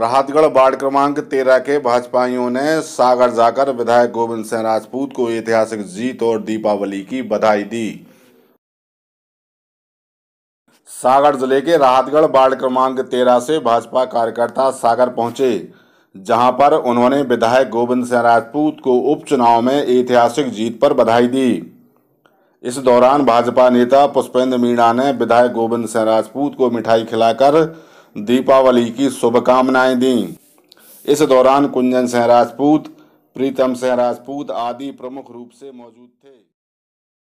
Rahatgarh ward क्रमांक तेरह के भाजपाइयों ने सागर जाकर विधायक गोविंद सिंह राजपूत को ऐतिहासिक जीत और दीपावली की बधाई दी सागर जिले के राहतगढ़ वार्ड क्रमांक तेरह से भाजपा कार्यकर्ता सागर पहुंचे जहां पर उन्होंने विधायक गोविंद सिंह राजपूत को उपचुनाव में ऐतिहासिक जीत पर बधाई दी इस दौरान भाजपा नेता पुष्पेंद्र मीणा ने विधायक गोविंद सिंह राजपूत को मिठाई खिलाकर दीपावली की शुभकामनाएं दी इस दौरान कुंजन सिंह राजपूत प्रीतम सिंह राजपूत आदि प्रमुख रूप से मौजूद थे